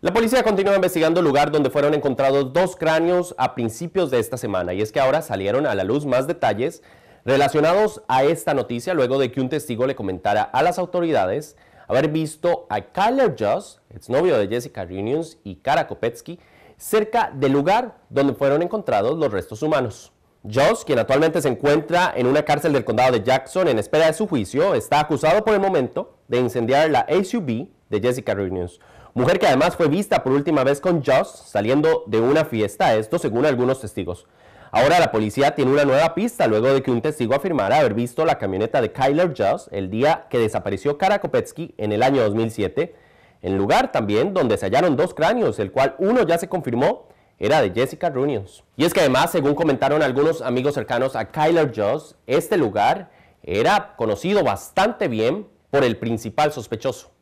La policía continúa investigando el lugar donde fueron encontrados dos cráneos a principios de esta semana y es que ahora salieron a la luz más detalles relacionados a esta noticia luego de que un testigo le comentara a las autoridades haber visto a Kyler Joss, exnovio de Jessica Reunions y Kara Kopetsky, cerca del lugar donde fueron encontrados los restos humanos. Joss, quien actualmente se encuentra en una cárcel del condado de Jackson en espera de su juicio, está acusado por el momento de incendiar la SUV de Jessica Reunions, mujer que además fue vista por última vez con Joss saliendo de una fiesta, esto según algunos testigos. Ahora la policía tiene una nueva pista luego de que un testigo afirmara haber visto la camioneta de Kyler Joss el día que desapareció Kara Kopetsky en el año 2007, en lugar también donde se hallaron dos cráneos, el cual uno ya se confirmó era de Jessica Runions. Y es que además, según comentaron algunos amigos cercanos a Kyler Joss, este lugar era conocido bastante bien por el principal sospechoso.